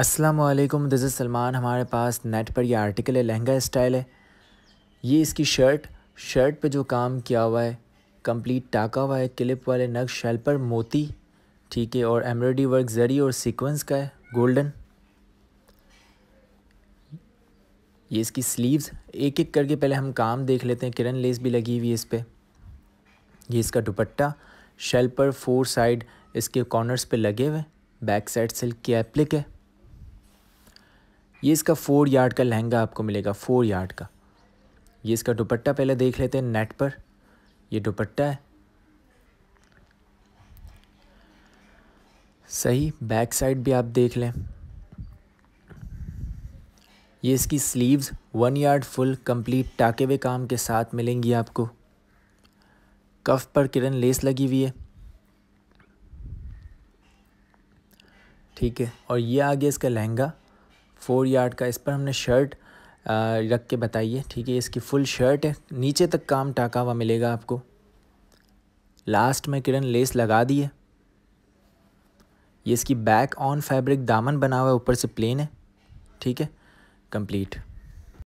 Aslam this is Salman हमारे पास net पर ये आर्टिकल है लहंगा स्टाइल है ये इसकी शर्ट शर्ट पे जो काम किया हुआ है कंप्लीट टाका हुआ है क्लिप वाले नग शेल पर मोती ठीक है और एम्ब्रॉयडरी वर्क जरी और सीक्वेंस का है गोल्डन ये इसकी स्लीव्स एक एक करके पहले हम काम देख लेते हैं किरण लेस भी लगी हुई है इस पर ये इसका दुपट्टा शेल पर फोर साइड इसके कॉर्नर्स पे लगे हुए बैक साइड सिल्क की एप्लिक है ये इसका फोर यार्ड का लहंगा आपको मिलेगा फोर यार्ड का ये इसका दुपट्टा पहले देख लेते हैं नेट पर ये दुपट्टा है सही बैक साइड भी आप देख लें ये इसकी sleeves one yard full complete टाके हुए काम के साथ मिलेंगी आपको कफ पर किरण लेस लगी हुई है ठीक है और ये आ गया इसका लहंगा फोर यार्ड का इस पर हमने शर्ट रख के बताइए ठीक है इसकी फुल शर्ट है नीचे तक काम टाका हुआ मिलेगा आपको लास्ट में किरण लेस लगा दी है ये इसकी बैक ऑन फैब्रिक दामन बना हुआ है ऊपर से प्लेन है ठीक है कंप्लीट